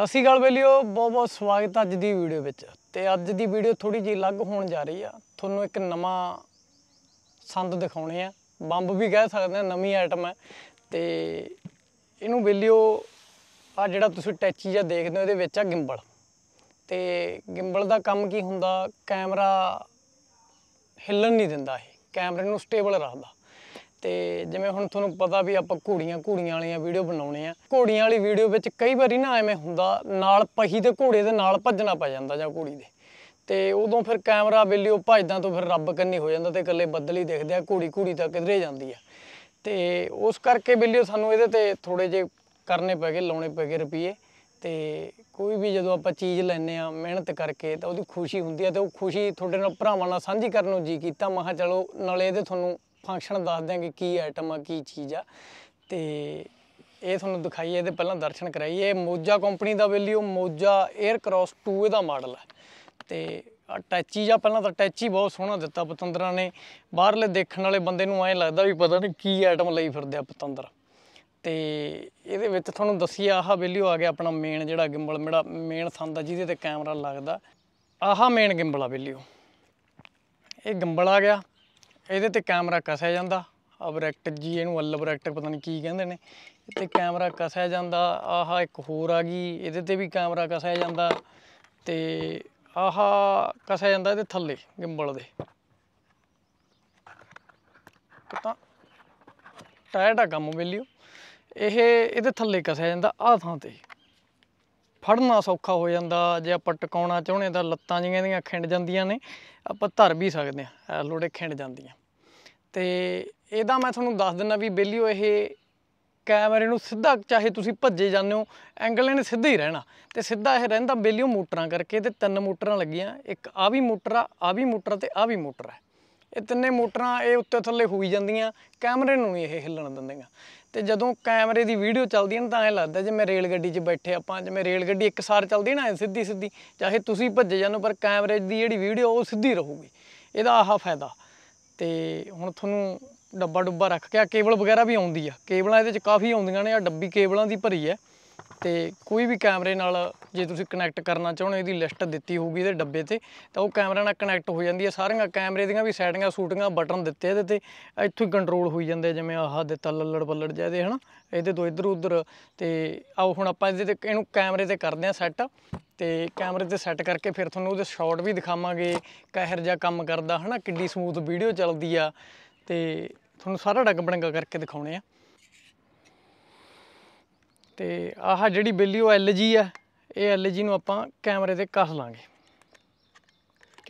ਸਤਿ ਸ਼੍ਰੀ ਅਕਾਲ ਬੇਲਿਓ ਬਹੁਤ ਬਹੁਤ ਸਵਾਗਤ ਅੱਜ ਦੀ ਵੀਡੀਓ ਵਿੱਚ ਤੇ ਅੱਜ ਦੀ ਵੀਡੀਓ ਥੋੜੀ ਜਿਹੀ ਅਲੱਗ ਹੋਣ ਜਾ ਰਹੀ ਆ ਤੁਹਾਨੂੰ ਇੱਕ ਨਵਾਂ ਸੰਦ ਦਿਖਾਉਣੇ ਆ ਬੰਬ ਵੀ ਕਹਿ ਸਕਦੇ ਆ ਨਵੀਂ ਆਈਟਮ ਹੈ ਤੇ ਇਹਨੂੰ ਬੇਲਿਓ ਆ ਜਿਹੜਾ ਤੁਸੀਂ ਟੈਚੀ ਜਾਂ ਦੇਖਦੇ ਹੋ ਇਹਦੇ ਵਿੱਚ ਆ ਗਿੰਬਲ ਤੇ ਗਿੰਬਲ ਦਾ ਕੰਮ ਕੀ ਹੁੰਦਾ ਕੈਮਰਾ ਹਿੱਲਣ ਨਹੀਂ ਦਿੰਦਾ ਇਹ ਕੈਮਰੇ ਨੂੰ ਸਟੇਬਲ ਰੱਖਦਾ ਤੇ ਜਿਵੇਂ ਹੁਣ ਤੁਹਾਨੂੰ ਪਤਾ ਵੀ ਆਪਾਂ ਘੋੜੀਆਂ ਘੋੜੀਆਂ ਵਾਲੀਆਂ ਵੀਡੀਓ ਬਣਾਉਣੇ ਆ ਘੋੜੀਆਂ ਵਾਲੀ ਵੀਡੀਓ ਵਿੱਚ ਕਈ ਵਾਰੀ ਨਾ ਐਵੇਂ ਹੁੰਦਾ ਨਾਲ ਪਹੀ ਤੇ ਘੋੜੇ ਦੇ ਨਾਲ ਭੱਜਣਾ ਪੈ ਜਾਂਦਾ ਜਾਂ ਘੋੜੀ ਦੇ ਤੇ ਉਦੋਂ ਫਿਰ ਕੈਮਰਾ ਵੇਲੇ ਉਹ ਭੱਜਦਾ ਤੋਂ ਫਿਰ ਰੱਬ ਕੰਨੀ ਹੋ ਜਾਂਦਾ ਤੇ ਇਕੱਲੇ ਬੱਦਲ ਹੀ ਦਿਖਦੇ ਆ ਘੋੜੀ ਘੋੜੀ ਤਾਂ ਕਿਧਰੇ ਜਾਂਦੀ ਆ ਤੇ ਉਸ ਕਰਕੇ ਬਿੱਲਿਓ ਸਾਨੂੰ ਇਹਦੇ ਤੇ ਥੋੜੇ ਜੇ ਕਰਨੇ ਪੈਗੇ ਲਾਉਣੇ ਪੈਗੇ ਰੁਪਏ ਤੇ ਕੋਈ ਵੀ ਜਦੋਂ ਆਪਾਂ ਚੀਜ਼ ਲੈਨੇ ਆ ਮਿਹਨਤ ਕਰਕੇ ਤਾਂ ਉਹਦੀ ਖੁਸ਼ੀ ਹੁੰਦੀ ਆ ਤੇ ਉਹ ਖੁਸ਼ੀ ਤੁਹਾਡੇ ਨਾਲ ਭਰਾਵਾਂ ਨਾਲ ਸਾਂਝੀ ਕਰਨ ਨੂੰ ਜੀ ਕੀਤਾ ਮਹਾ ਚਲੋ ਨਾਲੇ ਇਹਦੇ ਤੁਹਾਨੂੰ ਫੰਕਸ਼ਨ ਦੱਸ ਦਿਆਂਗੇ ਕੀ ਆਈਟਮ ਆ ਕੀ ਚੀਜ਼ ਆ ਤੇ ਇਹ ਤੁਹਾਨੂੰ ਦਿਖਾਈਏ ਤੇ ਪਹਿਲਾਂ ਦਰਸ਼ਨ ਕਰਾਈਏ ਇਹ ਮੋਜਾ ਕੰਪਨੀ ਦਾ ਵੈਲਿਊ ਮੋਜਾ 에ਅਰ ਕ੍ਰਾਸ 2 ਇਹਦਾ ਮਾਡਲ ਹੈ ਤੇ ਅਟੈਚੀ ਜਾਂ ਪਹਿਲਾਂ ਤਾਂ ਅਟੈਚੀ ਬਹੁਤ ਸੋਹਣਾ ਦਿੱਤਾ ਪਤੰਦਰਾ ਨੇ ਬਾਹਰਲੇ ਦੇਖਣ ਵਾਲੇ ਬੰਦੇ ਨੂੰ ਐਂ ਲੱਗਦਾ ਵੀ ਪਤਾ ਨਹੀਂ ਕੀ ਆਈਟਮ ਲਈ ਫਿਰਦੇ ਆ ਪਤੰਦਰ ਤੇ ਇਹਦੇ ਵਿੱਚ ਤੁਹਾਨੂੰ ਦੱਸੀ ਆਹ ਵੈਲਿਊ ਆ ਗਿਆ ਆਪਣਾ ਮੇਨ ਜਿਹੜਾ ਗਿੰਬਲ ਮੇਰਾ ਮੇਨ ਸੰਦ ਆ ਜਿਹਦੇ ਤੇ ਕੈਮਰਾ ਲੱਗਦਾ ਆਹ ਮੇਨ ਗਿੰਬਲ ਆ ਵੈਲਿਊ ਇਹ ਗਿੰਬਲ ਆ ਗਿਆ ਇਹਦੇ ਤੇ ਕੈਮਰਾ ਕਸਿਆ ਜਾਂਦਾ ਆ ਬ੍ਰੈਕਟ ਜੀ ਇਹਨੂੰ ਅਲ ਬ੍ਰੈਕਟ ਪਤਾ ਨਹੀਂ ਕੀ ਕਹਿੰਦੇ ਨੇ ਤੇ ਕੈਮਰਾ ਕਸਿਆ ਜਾਂਦਾ ਆਹ ਇੱਕ ਹੋਰ ਆ ਗਈ ਇਹਦੇ ਤੇ ਵੀ ਕੈਮਰਾ ਕਸਿਆ ਜਾਂਦਾ ਤੇ ਆਹ ਕਸਿਆ ਜਾਂਦਾ ਇਹਦੇ ਥੱਲੇ ਗਿੰਬਲ ਦੇ ਪਤਾ ਟਾਇਰ ਦਾ ਕੰਮ ਵੇਲਿਓ ਇਹ ਇਹਦੇ ਥੱਲੇ ਕਸਿਆ ਜਾਂਦਾ ਆਹ ਥਾਂ ਤੇ ਫੜਨਾ ਸੌਖਾ ਹੋ ਜਾਂਦਾ ਜੇ ਆਪਾਂ ਟਿਕਾਉਣਾ ਚਾਹੁੰਦੇ ਤਾਂ ਲੱਤਾਂ ਜਿਹੀਆਂ ਦੀਆਂ ਖਿੰਡ ਜਾਂਦੀਆਂ ਨੇ ਆਪਾਂ ਧਰ ਵੀ ਸਕਦੇ ਆ ਲੋੜੇ ਖਿੰਡ ਜਾਂਦੀਆਂ ਤੇ ਇਹਦਾ ਮੈਂ ਤੁਹਾਨੂੰ ਦੱਸ ਦਿੰਦਾ ਵੀ ਬੇਲੀਓ ਇਹ ਕੈਮਰੇ ਨੂੰ ਸਿੱਧਾ ਚਾਹੇ ਤੁਸੀਂ ਭੱਜੇ ਜਾਂਦੇ ਹੋ ਐਂਗਲ ਨੇ ਸਿੱਧਾ ਹੀ ਰਹਿਣਾ ਤੇ ਸਿੱਧਾ ਇਹ ਰਹਿੰਦਾ ਬੇਲੀਓ ਮੋਟਰਾਂ ਕਰਕੇ ਤੇ ਤਿੰਨ ਮੋਟਰਾਂ ਲੱਗੀਆਂ ਇੱਕ ਆ ਵੀ ਮੋਟਰ ਆ ਆ ਵੀ ਮੋਟਰ ਤੇ ਆ ਵੀ ਮੋਟਰ ਹੈ ਇਹ ਤਿੰਨੇ ਮੋਟਰਾਂ ਇਹ ਉੱਤੇ ਥੱਲੇ ਹੋਈ ਜਾਂਦੀਆਂ ਕੈਮਰੇ ਨੂੰ ਇਹ ਹਿੱਲਣ ਦਿੰਦੀਆਂ ਤੇ ਜਦੋਂ ਕੈਮਰੇ ਦੀ ਵੀਡੀਓ ਚੱਲਦੀ ਹੈ ਤਾਂ ਐ ਲੱਗਦਾ ਜਿਵੇਂ ਰੇਲ ਗੱਡੀ 'ਚ ਬੈਠੇ ਆਪਾਂ ਜਿਵੇਂ ਰੇਲ ਗੱਡੀ ਇੱਕ ਸਾਰ ਚੱਲਦੀ ਨਾ ਸਿੱਧੀ ਸਿੱਧੀ ਚਾਹੇ ਤੁਸੀਂ ਭੱਜੇ ਜਾਂਦੇ ਪਰ ਕੈਮਰੇ ਦੀ ਜਿਹੜੀ ਵੀਡੀਓ ਉਹ ਸਿੱਧੀ ਰਹੂਗੀ ਇਹਦਾ ਆਹ ਫਾਇਦਾ ਤੇ ਹੁਣ ਤੁਹਾਨੂੰ ਡੱਬਾ ਡੁੱਬਾ ਰੱਖ ਕੇ ਆ ਕੇਬਲ ਵਗੈਰਾ ਵੀ ਆਉਂਦੀ ਆ ਕੇਬਲਾਂ ਇਹਦੇ ਚ ਕਾਫੀ ਆਉਂਦੀਆਂ ਨੇ ਆ ਡੱਬੀ ਕੇਬਲਾਂ ਦੀ ਭਰੀ ਹੈ ਤੇ ਕੋਈ ਵੀ ਕੈਮਰੇ ਨਾਲ ਜੇ ਤੁਸੀਂ ਕਨੈਕਟ ਕਰਨਾ ਚਾਹੁੰਦੇ ਇਹਦੀ ਲਿਸਟ ਦਿੱਤੀ ਹੋਊਗੀ ਇਹਦੇ ਡੱਬੇ ਤੇ ਤਾਂ ਉਹ ਕੈਮਰਾ ਨਾਲ ਕਨੈਕਟ ਹੋ ਜਾਂਦੀ ਹੈ ਸਾਰੀਆਂ ਕੈਮਰੇ ਦੀਆਂ ਵੀ ਸੈਟਿੰਗਾਂ ਸੂਟਿੰਗਾਂ ਬਟਨ ਦਿੱਤੇ ਇਹਦੇ ਤੇ ਇੱਥੋਂ ਹੀ ਕੰਟਰੋਲ ਹੋਈ ਜਾਂਦੇ ਜਿਵੇਂ ਆਹ ਦਿੱਤਾ ਲੱਲੜ ਬੱਲੜ ਜਿਹਦੇ ਹਨਾ ਇਹਦੇ ਤੋਂ ਇੱਧਰ ਉੱਧਰ ਤੇ ਆਓ ਹੁਣ ਆਪਾਂ ਇਹਦੇ ਤੇ ਇਹਨੂੰ ਕੈਮਰੇ ਤੇ ਕਰਦੇ ਆ ਸੈਟ ਤੇ ਕੈਮਰੇ ਤੇ ਸੈੱਟ ਕਰਕੇ ਫਿਰ ਤੁਹਾਨੂੰ ਉਹਦੇ ਸ਼ਾਟ ਵੀ ਦਿਖਾਵਾਂਗੇ ਕਹਿਰ ਜਾਂ ਕੰਮ ਕਰਦਾ ਹਨਾ ਕਿੱਡੀ ਸਮੂਥ ਵੀਡੀਓ ਚੱਲਦੀ ਆ ਤੇ ਤੁਹਾਨੂੰ ਸਾਰਾ ਡੱਗ ਬਣਗਾ ਕਰਕੇ ਦਿਖਾਉਣੇ ਆ ਤੇ ਆਹ ਜਿਹੜੀ ਬਿੱਲੀ ਉਹ LG ਆ ਇਹ LG ਨੂੰ ਆਪਾਂ ਕੈਮਰੇ ਤੇ ਕੱਸ ਲਾਂਗੇ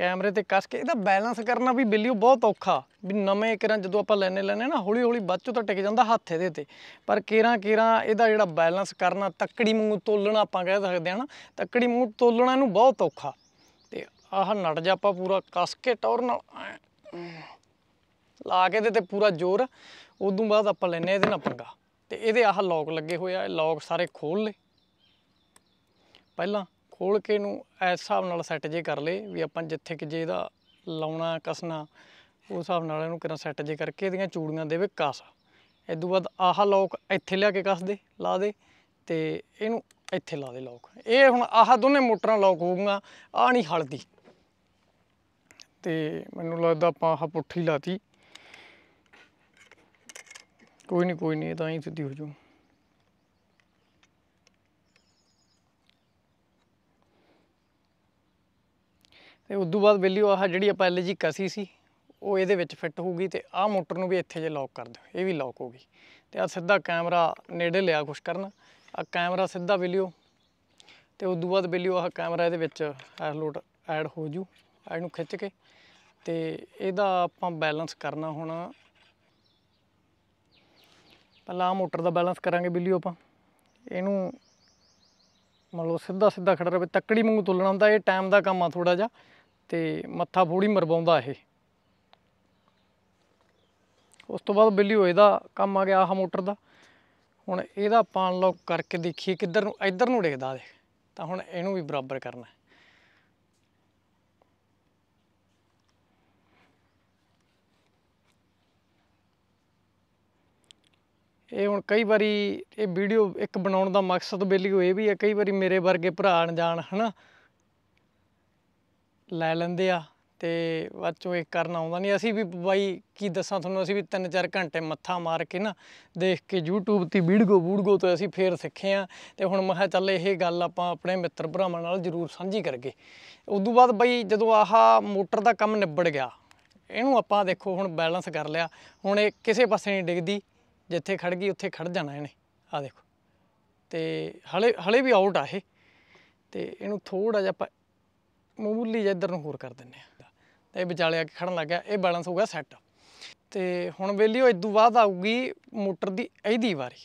ਕੈਮਰੇ ਤੇ ਕੱਸ ਕੇ ਇਹਦਾ ਬੈਲੈਂਸ ਕਰਨਾ ਵੀ ਬਿੱਲੀਓ ਬਹੁਤ ਔਖਾ ਵੀ ਨਵੇਂ ਕਿਰਾਂ ਜਦੋਂ ਆਪਾਂ ਲੈਨੇ ਲੈਨੇ ਨਾ ਹੌਲੀ ਹੌਲੀ ਬੱਚੋ ਤਾਂ ਟਿਕ ਜਾਂਦਾ ਹੱਥ ਇਹਦੇ ਤੇ ਪਰ ਕਿਰਾਂ ਕਿਰਾਂ ਇਹਦਾ ਜਿਹੜਾ ਬੈਲੈਂਸ ਕਰਨਾ ਤੱਕੜੀ ਵਾਂਗੂ ਤੋਲਣਾ ਆਪਾਂ ਕਹਿ ਸਕਦੇ ਹਾਂ ਨਾ ਤੱਕੜੀ ਮੂੰਹ ਤੋਲਣਾ ਇਹਨੂੰ ਬਹੁਤ ਔਖਾ ਤੇ ਆਹ ਨਟ ਜਾ ਆਪਾਂ ਪੂਰਾ ਕੱਸ ਕੇ ਟੌਰ ਨਾਲ ਲਾ ਕੇ ਇਹਦੇ ਤੇ ਪੂਰਾ ਜ਼ੋਰ ਉਦੋਂ ਬਾਅਦ ਆਪਾਂ ਲੈਨੇ ਇਹਦੇ ਨਾਲ ਪੰਗਾ ਤੇ ਇਹਦੇ ਆਹ ਲੌਕ ਲੱਗੇ ਹੋਇਆ ਇਹ ਲੌਕ ਸਾਰੇ ਖੋਲ ਲੈ ਪਹਿਲਾਂ ਖੋਲ ਕੇ ਨੂੰ ਇਸ ਹਿਸਾਬ ਨਾਲ ਸੈੱਟ ਜੇ ਕਰ ਲੇ ਵੀ ਆਪਾਂ ਜਿੱਥੇ ਕਿ ਜੇ ਇਹਦਾ ਲਾਉਣਾ ਕਸਣਾ ਉਸ ਹਿਸਾਬ ਨਾਲ ਇਹਨੂੰ ਕਿਰਾਂ ਸੈੱਟ ਜੇ ਕਰਕੇ ਇਹਦੀਆਂ ਚੂੜੀਆਂ ਦੇਵੇ ਕਸ ਤੋਂ ਬਾਅਦ ਆਹ ਲੋਕ ਇੱਥੇ ਲਿਆ ਕੇ ਕਸ ਦੇ ਲਾ ਦੇ ਤੇ ਇਹਨੂੰ ਇੱਥੇ ਲਾ ਦੇ ਲੋਕ ਇਹ ਹੁਣ ਆਹ ਦੋਨੇ ਮੋਟਰਾਂ ਲੋਕ ਹੋਊਗਾ ਆ ਨਹੀਂ ਹਲਦੀ ਤੇ ਮੈਨੂੰ ਲੱਗਦਾ ਆਪਾਂ ਆਹ ਪੁੱਠੀ ਲਾਤੀ ਕੋਈ ਨਹੀਂ ਕੋਈ ਨਹੀਂ ਤਾਂ ਹੀ ਸਿੱਧੀ ਹੋ ਜੂ ਤੇ ਉਸ ਤੋਂ ਬਾਅਦ ਬੇਲੀ ਆਹ ਜਿਹੜੀ ਆਪਾਂ ਐਲਜੀ ਕਸੀ ਸੀ ਉਹ ਇਹਦੇ ਵਿੱਚ ਫਿੱਟ ਹੋਊਗੀ ਤੇ ਆਹ ਮੋਟਰ ਨੂੰ ਵੀ ਇੱਥੇ ਜੇ ਲੌਕ ਕਰ ਦਿਓ ਇਹ ਵੀ ਲੌਕ ਹੋ ਗਈ ਤੇ ਆ ਸਿੱਧਾ ਕੈਮਰਾ ਨੇੜੇ ਲਿਆ ਕੁਛ ਕਰਨ ਆ ਕੈਮਰਾ ਸਿੱਧਾ ਬੇਲੀਓ ਤੇ ਉਸ ਤੋਂ ਬਾਅਦ ਬੇਲੀਓ ਆਹ ਕੈਮਰਾ ਇਹਦੇ ਵਿੱਚ ਲੋਡ ਐਡ ਹੋ ਜੂ ਇਹਨੂੰ ਖਿੱਚ ਕੇ ਤੇ ਇਹਦਾ ਆਪਾਂ ਬੈਲੈਂਸ ਕਰਨਾ ਹੁਣ ਪਹਿਲਾਂ ਮੋਟਰ ਦਾ ਬੈਲੈਂਸ ਕਰਾਂਗੇ ਬਿੱਲੀ ਆਪਾਂ ਇਹਨੂੰ ਮਤਲਬ ਸਿੱਧਾ ਸਿੱਧਾ ਖੜਾ ਰਵੇ ਤੱਕੜੀ ਵਾਂਗੂ ਤੁਲਣਾ ਹੁੰਦਾ ਇਹ ਟਾਈਮ ਦਾ ਕੰਮ ਆ ਥੋੜਾ ਜਿਹਾ ਤੇ ਮੱਥਾ ਫੋੜੀ ਮਰਵਾਉਂਦਾ ਇਹ ਉਸ ਤੋਂ ਬਾਅਦ ਬਿੱਲੀ ਹੋਏ ਦਾ ਕੰਮ ਆ ਗਿਆ ਆਹ ਮੋਟਰ ਦਾ ਹੁਣ ਇਹਦਾ ਪਾਣ ਲੋਕ ਕਰਕੇ ਦੇਖੀ ਕਿੱਧਰ ਨੂੰ ਇੱਧਰ ਨੂੰ ਡੇਗਦਾ ਦੇ ਤਾਂ ਹੁਣ ਇਹਨੂੰ ਵੀ ਬਰਾਬਰ ਕਰਨਾ ਇਹ ਹੁਣ ਕਈ ਵਾਰੀ ਇਹ ਵੀਡੀਓ ਇੱਕ ਬਣਾਉਣ ਦਾ ਮਕਸਦ ਬਿੱਲੀ ਹੋਏ ਵੀ ਹੈ ਕਈ ਵਾਰੀ ਮੇਰੇ ਵਰਗੇ ਭਰਾ ਅਣਜਾਣ ਹਨਾ ਲੈ ਲੈਂਦੇ ਆ ਤੇ ਬਾਅਦ ਚੋਂ ਇਹ ਕਰਨ ਆਉਂਦਾ ਨਹੀਂ ਅਸੀਂ ਵੀ ਬਾਈ ਕੀ ਦੱਸਾਂ ਤੁਹਾਨੂੰ ਅਸੀਂ ਵੀ 3-4 ਘੰਟੇ ਮੱਥਾ ਮਾਰ ਕੇ ਨਾ ਦੇਖ ਕੇ YouTube ਤੇ ਵੀਡੀਓ ਬੂੜਗੋ ਤੋਂ ਅਸੀਂ ਫੇਰ ਸਿੱਖੇ ਆ ਤੇ ਹੁਣ ਮੈਂ ਚੱਲ ਇਹ ਗੱਲ ਆਪਾਂ ਆਪਣੇ ਮਿੱਤਰ ਭਰਾਵਾਂ ਨਾਲ ਜ਼ਰੂਰ ਸਾਂਝੀ ਕਰਗੇ ਉਦੋਂ ਬਾਅਦ ਬਾਈ ਜਦੋਂ ਆਹਾ ਮੋਟਰ ਦਾ ਕੰਮ ਨਿਬੜ ਗਿਆ ਇਹਨੂੰ ਆਪਾਂ ਦੇਖੋ ਹੁਣ ਬੈਲੈਂਸ ਕਰ ਲਿਆ ਹੁਣ ਇਹ ਕਿਸੇ ਪਾਸੇ ਨਹੀਂ ਡਿੱਗਦੀ ਜਿੱਥੇ ਖੜ ਗਈ ਉੱਥੇ ਖੜ ਜਾਣਾ ਇਹਨੇ ਆ ਦੇਖੋ ਤੇ ਹਲੇ ਹਲੇ ਵੀ ਆਊਟ ਆ ਇਹ ਤੇ ਇਹਨੂੰ ਥੋੜਾ ਜਿਹਾ ਆਪਾਂ ਮਾਮੂਲੀ ਜਿਹਾ ਇੱਧਰ ਨੂੰ ਹੋਰ ਕਰ ਦਿੰਨੇ ਆ ਤੇ ਇਹ ਵਿਚਾਲੇ ਆ ਕੇ ਖੜਨ ਲੱਗਿਆ ਇਹ ਬੈਲੈਂਸ ਹੋ ਗਿਆ ਸੈੱਟ ਤੇ ਹੁਣ ਵੇਲੀ ਉਹ ਇਦੋਂ ਬਾਅਦ ਆਊਗੀ ਮੋਟਰ ਦੀ ਇਹਦੀ ਵਾਰੀ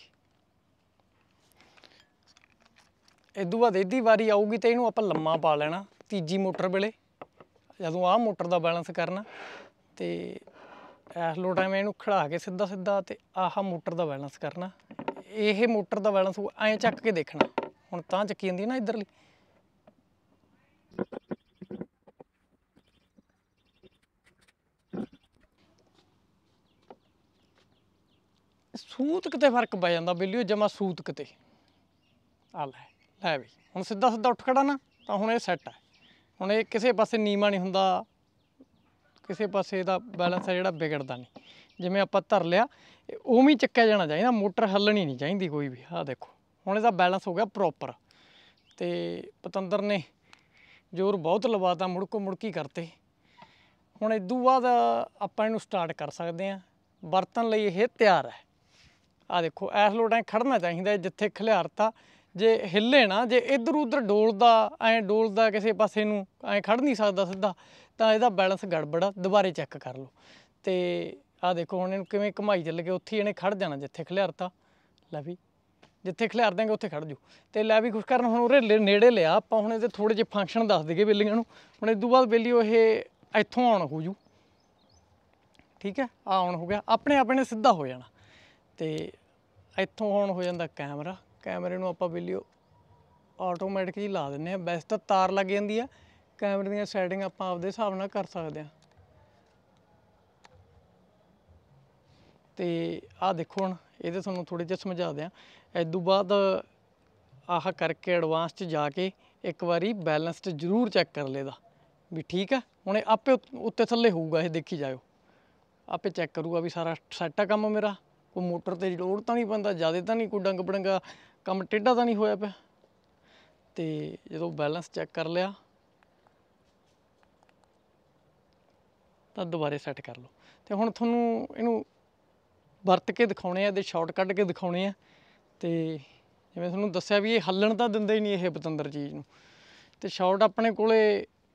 ਇਦੋਂ ਬਾਅਦ ਇਹਦੀ ਵਾਰੀ ਆਊਗੀ ਤੇ ਇਹਨੂੰ ਆਪਾਂ ਲੰਮਾ ਪਾ ਲੈਣਾ ਤੀਜੀ ਮੋਟਰ ਵੇਲੇ ਜਦੋਂ ਆਹ ਮੋਟਰ ਦਾ ਬੈਲੈਂਸ ਕਰਨਾ ਤੇ ਇਸ ਲੋ ਟਾਈਮ ਇਹਨੂੰ ਖੜਾ ਕੇ ਸਿੱਧਾ ਸਿੱਧਾ ਤੇ ਆਹ ਮੋਟਰ ਦਾ ਬੈਲੈਂਸ ਕਰਨਾ ਇਹ ਮੋਟਰ ਦਾ ਬੈਲੈਂਸ ਐਂ ਚੱਕ ਕੇ ਦੇਖਣਾ ਹੁਣ ਤਾਂ ਚੱਕੀ ਜਾਂਦੀ ਨਾ ਇਧਰਲੀ ਸੂਤ ਕਿਤੇ ਫਰਕ ਪੈ ਜਾਂਦਾ ਬੇਲੀਓ ਜਮਾ ਸੂਤ ਕਿਤੇ ਆ ਲੈ ਲੈ ਵੀ ਹੁਣ ਸਿੱਧਾ ਸਿੱਧਾ ਉੱਠ ਖੜਾ ਨਾ ਤਾਂ ਹੁਣ ਇਹ ਸੈੱਟ ਹੈ ਹੁਣ ਇਹ ਕਿਸੇ ਪਾਸੇ ਨੀਮਾ ਨਹੀਂ ਹੁੰਦਾ ਕਿਸੇ ਪਾਸੇ ਦਾ ਬੈਲੈਂਸ ਹੈ ਜਿਹੜਾ ਵਿਗੜਦਾ ਨਹੀਂ ਜਿਵੇਂ ਆਪਾਂ ਧਰ ਲਿਆ ਉਵੇਂ ਚੱਕਿਆ ਜਾਣਾ ਚਾਹੀਦਾ ਮੋਟਰ ਹੱਲਣੀ ਨਹੀਂ ਚਾਹੀਦੀ ਕੋਈ ਵੀ ਆ ਦੇਖੋ ਹੁਣ ਇਹਦਾ ਬੈਲੈਂਸ ਹੋ ਗਿਆ ਪ੍ਰੋਪਰ ਤੇ ਪਤੰਦਰ ਨੇ ਜ਼ੋਰ ਬਹੁਤ ਲਵਾਤਾ ਮੁੜਕੋ ਮੁੜਕੀ ਕਰਤੇ ਹੁਣ ਇਦੋਂ ਬਾਅਦ ਆਪਾਂ ਇਹਨੂੰ ਸਟਾਰਟ ਕਰ ਸਕਦੇ ਆ ਵਰਤਨ ਲਈ ਇਹ ਤਿਆਰ ਹੈ ਆ ਦੇਖੋ ਐਸ ਲੋਟਾਂ ਖੜਨਾ ਚਾਹੀਦਾ ਜਿੱਥੇ ਖਿਲਾਰਤਾ ਜੇ ਹਿੱਲੇ ਨਾ ਜੇ ਇਧਰ ਉਧਰ ਡੋਲਦਾ ਐ ਡੋਲਦਾ ਕਿਸੇ ਪਾਸੇ ਨੂੰ ਐ ਖੜ ਨਹੀਂ ਸਕਦਾ ਸਿੱਧਾ ਤਾਂ ਇਹਦਾ ਬੈਲੈਂਸ ਗੜਬੜਾ ਦੁਬਾਰੇ ਚੈੱਕ ਕਰ ਲਓ ਤੇ ਆ ਦੇਖੋ ਹੁਣ ਇਹਨੂੰ ਕਿਵੇਂ ਘਮਾਈ ਚੱਲ ਗਏ ਉੱਥੇ ਇਹਨੇ ਖੜ ਜਾਣਾ ਜਿੱਥੇ ਖਿਲਾਰਤਾ ਲੈ ਵੀ ਜਿੱਥੇ ਖਿਲਾਰ ਦਾਂਗੇ ਉੱਥੇ ਖੜ ਜੂ ਤੇ ਲੈ ਵੀ ਖੁਸ਼ ਕਰਨ ਹੁਣ ਉਹਰੇ ਨੇੜੇ ਲਿਆ ਆਪਾਂ ਹੁਣ ਇਹਦੇ ਥੋੜੇ ਜਿਹੇ ਫੰਕਸ਼ਨ ਦੱਸ ਦਈਏ ਬਿੱਲੀਆਂ ਨੂੰ ਹੁਣ ਇਸ ਤੋਂ ਬਾਅਦ ਬਿੱਲੀ ਉਹ ਇਹ ਇੱਥੋਂ ਆਉਣ ਹੋ ਜੂ ਠੀਕ ਹੈ ਆ ਆਉਣ ਹੋ ਗਿਆ ਆਪਣੇ ਆਪਣੇ ਸਿੱਧਾ ਹੋ ਜਾਣਾ ਤੇ ਇੱਥੋਂ ਹੁਣ ਹੋ ਜਾਂਦਾ ਕੈਮਰਾ ਕੈਮਰੇ ਨੂੰ ਆਪਾਂ ਬਿਲਿਓ ਆਟੋਮੈਟਿਕ ਹੀ ਲਾ ਦਿੰਨੇ ਆ ਵੈਸੇ ਤਾਂ ਤਾਰ ਲੱਗ ਜਾਂਦੀ ਆ ਕੈਮਰੇ ਦੀਆਂ ਸੈਟਿੰਗ ਆਪਾਂ ਆਪਦੇ ਹਿਸਾਬ ਨਾਲ ਕਰ ਸਕਦੇ ਆ ਤੇ ਆਹ ਦੇਖੋ ਹੁਣ ਇਹਦੇ ਤੁਹਾਨੂੰ ਥੋੜੇ ਜਿਹਾ ਸਮਝਾ ਦਿਆਂ ਇਸ ਤੋਂ ਬਾਅਦ ਆਹ ਕਰਕੇ ਐਡਵਾਂਸ 'ਚ ਜਾ ਕੇ ਇੱਕ ਵਾਰੀ ਬੈਲੈਂਸਡ ਜ਼ਰੂਰ ਚੈੱਕ ਕਰ ਲੇਦਾ ਵੀ ਠੀਕ ਆ ਹੁਣ ਇਹ ਆਪੇ ਉੱਤੇ ਥੱਲੇ ਹੋਊਗਾ ਇਹ ਦੇਖੀ ਜਾਇਓ ਆਪੇ ਚੈੱਕ ਕਰੂਗਾ ਵੀ ਸਾਰਾ ਸੈਟ ਆ ਕੰਮ ਮੇਰਾ ਉਹ ਮੋਟਰ ਤੇ ਲੋਡ ਤਾਂ ਨਹੀਂ ਪੈਂਦਾ ਜਿਆਦੇ ਤਾਂ ਨਹੀਂ ਕੋਈ ਡੰਗ ਬੜੰਗਾ ਕੰਮ ਟੇਢਾ ਤਾਂ ਨਹੀਂ ਹੋਇਆ ਪਿਆ ਤੇ ਜਦੋਂ ਬੈਲੈਂਸ ਚੈੱਕ ਕਰ ਲਿਆ ਤਾਂ ਦੁਬਾਰੇ ਸੈੱਟ ਕਰ ਲਓ ਤੇ ਹੁਣ ਤੁਹਾਨੂੰ ਇਹਨੂੰ ਵਰਤ ਕੇ ਦਿਖਾਉਣੇ ਆ ਤੇ ਸ਼ਾਰਟ ਕੱਢ ਕੇ ਦਿਖਾਉਣੇ ਆ ਤੇ ਜਿਵੇਂ ਤੁਹਾਨੂੰ ਦੱਸਿਆ ਵੀ ਇਹ ਹੱਲਣ ਤਾਂ ਦਿੰਦੇ ਹੀ ਨਹੀਂ ਇਹ ਬਤੰਦਰ ਚੀਜ਼ ਨੂੰ ਤੇ ਸ਼ਾਰਟ ਆਪਣੇ ਕੋਲੇ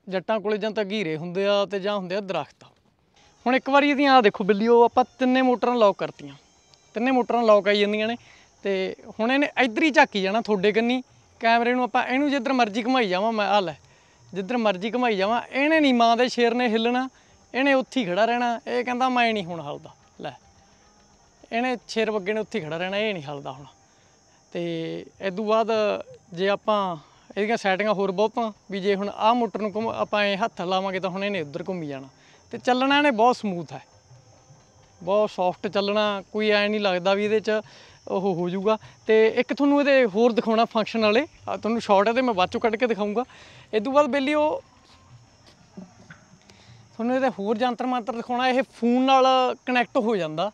ਜੱਟਾਂ ਕੋਲੇ ਜਾਂ ਤਾਂ ਘੀਰੇ ਹੁੰਦੇ ਆ ਤੇ ਜਾਂ ਹੁੰਦੇ ਆ ਦਰਖਤ ਹੁਣ ਇੱਕ ਵਾਰੀ ਇਹਦੀਆਂ ਆ ਦੇਖੋ ਬਿੱਲੀਓ ਆਪਾਂ ਤਿੰਨੇ ਮੋਟਰਾਂ ਲੌਕ ਕਰਤੀਆਂ ਤਿੰਨੇ ਮੋਟਰਾਂ ਲੌਕ ਆਈ ਜਾਂਦੀਆਂ ਨੇ ਤੇ ਹੁਣ ਇਹਨੇ ਇਧਰ ਹੀ ਝਾਕੀ ਜਾਣਾ ਤੁਹਾਡੇ ਕੰਨੀ ਕੈਮਰੇ ਨੂੰ ਆਪਾਂ ਇਹਨੂੰ ਜਿੱਧਰ ਮਰਜ਼ੀ ਘੁਮਾਈ ਜਾਵਾਂ ਮੈਂ ਆ ਲੈ ਜਿੱਧਰ ਮਰਜ਼ੀ ਘੁਮਾਈ ਜਾਵਾਂ ਇਹਨੇ ਨਹੀਂ ਮਾਂ ਦੇ ਸ਼ੇਰ ਨੇ ਹਿੱਲਣਾ ਇਹਨੇ ਉੱਥੇ ਖੜਾ ਰਹਿਣਾ ਇਹ ਕਹਿੰਦਾ ਮੈਂ ਨਹੀਂ ਹੁਣ ਹਲਦਾ ਲੈ ਇਹਨੇ ਛੇਰ ਬੱਗੇ ਨੇ ਉੱਥੇ ਖੜਾ ਰਹਿਣਾ ਇਹ ਨਹੀਂ ਹਲਦਾ ਹੁਣ ਤੇ ਤੋਂ ਬਾਅਦ ਜੇ ਆਪਾਂ ਇਹਦੀਆਂ ਸੈਟਿੰਗਾਂ ਹੋਰ ਬਹੁਤਾਂ ਵੀ ਜੇ ਹੁਣ ਆਹ ਮੋਟਰ ਨੂੰ ਆਪਾਂ ਐ ਹੱਥ ਲਾਵਾਂਗੇ ਤਾਂ ਹੁਣ ਇਹਨੇ ਉੱਧਰ ਘੁੰਮੀ ਜਾਣਾ ਤੇ ਚੱਲਣਾ ਇਹਨੇ ਬਹੁਤ ਸਮੂਥ ਹੈ ਬਹੁਤ ਸੌਫਟ ਚੱਲਣਾ ਕੋਈ ਐ ਨਹੀਂ ਲੱਗਦਾ ਵੀ ਇਹਦੇ 'ਚ ਉਹ ਹੋ ਜਾਊਗਾ ਤੇ ਇੱਕ ਤੁਹਾਨੂੰ ਇਹਦੇ ਹੋਰ ਦਿਖਾਉਣਾ ਫੰਕਸ਼ਨ ਵਾਲੇ ਤੁਹਾਨੂੰ ਸ਼ਾਰਟ ਹੈ ਤੇ ਮੈਂ ਬਾਅਦ ਚੋਂ ਕੱਢ ਕੇ ਦਿਖਾਉਂਗਾ ਇਸ ਤੋਂ ਬਾਅਦ ਬੇਲੀ ਉਹ ਤੁਹਾਨੂੰ ਇਹਦੇ ਹੋਰ ਜੰਤਰ ਮੰਤਰ ਦਿਖਾਉਣਾ ਇਹ ਫੋਨ ਨਾਲ ਕਨੈਕਟ ਹੋ ਜਾਂਦਾ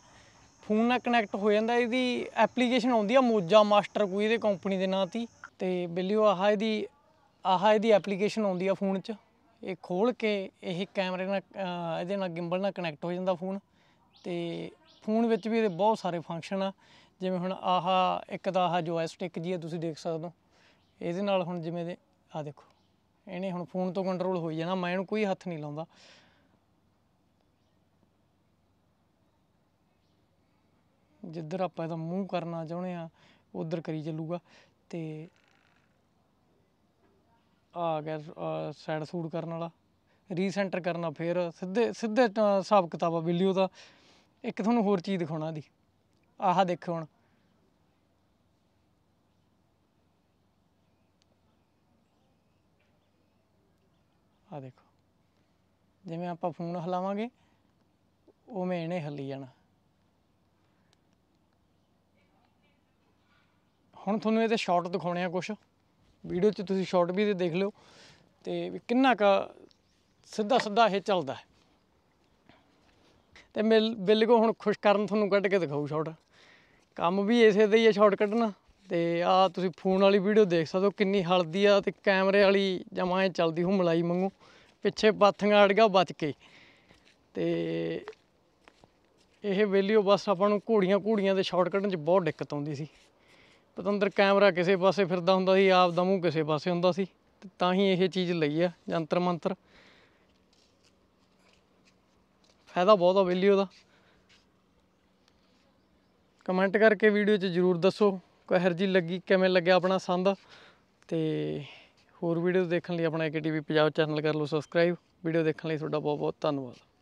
ਫੋਨ ਨਾਲ ਕਨੈਕਟ ਹੋ ਜਾਂਦਾ ਇਹਦੀ ਐਪਲੀਕੇਸ਼ਨ ਆਉਂਦੀ ਆ ਮੋਜਾ ਮਾਸਟਰ ਕੋਈ ਇਹਦੇ ਕੰਪਨੀ ਦੇ ਨਾਂ ਤੇ ਤੇ ਉਹ ਆਹ ਇਹਦੀ ਆਹ ਇਹਦੀ ਐਪਲੀਕੇਸ਼ਨ ਆਉਂਦੀ ਆ ਫੋਨ 'ਚ ਇਹ ਖੋਲ ਕੇ ਇਹ ਕੈਮਰੇ ਨਾਲ ਇਹਦੇ ਨਾਲ ਗਿੰਬਲ ਨਾਲ ਕਨੈਕਟ ਹੋ ਜਾਂਦਾ ਫੋਨ ਤੇ ਫੋਨ ਵਿੱਚ ਵੀ ਇਹਦੇ ਬਹੁਤ ਸਾਰੇ ਫੰਕਸ਼ਨ ਆ ਜਿਵੇਂ ਹੁਣ ਆਹ ਇੱਕ ਦਾ ਆਹ ਜੋਇਸਟਿਕ ਜੀ ਆ ਤੁਸੀਂ ਦੇਖ ਸਕਦੇ ਹੋ ਇਹਦੇ ਨਾਲ ਹੁਣ ਜਿਵੇਂ ਦੇ ਆ ਦੇਖੋ ਇਹਨੇ ਹੁਣ ਫੋਨ ਤੋਂ ਕੰਟਰੋਲ ਹੋਈ ਜਾਣਾ ਮੈਂ ਇਹਨੂੰ ਕੋਈ ਹੱਥ ਨਹੀਂ ਲਾਉਂਦਾ ਜਿੱਧਰ ਆਪਾਂ ਇਹਦਾ ਮੂੰਹ ਕਰਨਾ ਚਾਹੁੰਦੇ ਆ ਉਧਰ ਕਰੀ ਚੱਲੂਗਾ ਤੇ ਆ ਗਿਆ ਸਾਈਡ ਸੂਟ ਕਰਨ ਵਾਲਾ ਰੀਸੈਂਟਰ ਕਰਨਾ ਫਿਰ ਸਿੱਧੇ ਸਿੱਧੇ ਹਿਸਾਬ ਕਿਤਾਬਾ ਆ ਦਾ ਇੱਕ ਤੁਹਾਨੂੰ ਹੋਰ ਚੀਜ਼ ਦਿਖਾਉਣਾ ਦੀ ਆਹ ਦੇਖੋ ਹੁਣ ਆ ਦੇਖੋ ਜਿਵੇਂ ਆਪਾਂ ਫੋਨ ਹਿਲਾਵਾਂਗੇ ਉਵੇਂ ਇਹਨੇ ਹੱਲੀ ਜਾਣਾ ਹੁਣ ਤੁਹਾਨੂੰ ਇਹਦੇ ਸ਼ਾਰਟ ਦਿਖਾਉਣੇ ਆ ਕੁਝ ਵੀਡੀਓ 'ਚ ਤੁਸੀਂ ਸ਼ਾਰਟ ਵੀ ਦੇਖ ਲਿਓ ਤੇ ਕਿੰਨਾ ਕ ਸਿੱਧਾ ਸਿੱਧਾ ਇਹ ਚੱਲਦਾ ਹੈ ਤੇ ਬਿੱਲ ਕੋ ਹੁਣ ਖੁਸ਼ ਕਰਨ ਤੁਹਾਨੂੰ ਕੱਢ ਕੇ ਦਿਖਾਉ ਸ਼ਾਟ ਕੰਮ ਵੀ ਇਸੇ ਦਾ ਹੀ ਹੈ ਸ਼ਾਟ ਕੱਢਣਾ ਤੇ ਆ ਤੁਸੀਂ ਫੋਨ ਵਾਲੀ ਵੀਡੀਓ ਦੇਖ ਸਕਦੇ ਹੋ ਕਿੰਨੀ ਹਲਦੀ ਆ ਤੇ ਕੈਮਰੇ ਵਾਲੀ ਜਮਾਂ ਇਹ ਚੱਲਦੀ ਹੂੰ ਮਲਾਈ ਮੰਗੂ ਪਿੱਛੇ ਪਾਥੀਆਂ ਅੜ ਗਿਆ ਬਚ ਕੇ ਤੇ ਇਹ ਵੇਲੀਓ ਬਸ ਆਪਾਂ ਨੂੰ ਘੋੜੀਆਂ ਘੋੜੀਆਂ ਦੇ ਸ਼ਾਟ ਕੱਢਣ 'ਚ ਬਹੁਤ ਦਿੱਕਤ ਆਉਂਦੀ ਸੀ ਪਤੰਦਰ ਕੈਮਰਾ ਕਿਸੇ ਪਾਸੇ ਫਿਰਦਾ ਹੁੰਦਾ ਸੀ ਆਪ ਦਾ ਮੂੰਹ ਕਿਸੇ ਪਾਸੇ ਹੁੰਦਾ ਸੀ ਤਾਂ ਹੀ ਇਹ ਚੀਜ਼ ਲਈ ਆ ਜੰਤਰ ਮੰਤਰ ਫਾਇਦਾ ਬਹੁਤ ਆ ਵੀਡੀਓ ਦਾ ਕਮੈਂਟ ਕਰਕੇ ਵੀਡੀਓ 'ਚ ਜਰੂਰ ਦੱਸੋ ਕਿਹੋ ਜੀ ਲੱਗੀ ਕਿਵੇਂ ਲੱਗਿਆ ਆਪਣਾ ਸੰਦ ਤੇ ਹੋਰ ਵੀਡੀਓ ਦੇਖਣ ਲਈ ਆਪਣਾ ਏਕੇਟੀਵੀ ਪੰਜਾਬ ਚੈਨਲ ਕਰ ਲਓ ਸਬਸਕ੍ਰਾਈਬ ਵੀਡੀਓ ਦੇਖਣ ਲਈ ਤੁਹਾਡਾ ਬਹੁਤ ਬਹੁਤ ਧੰਨਵਾਦ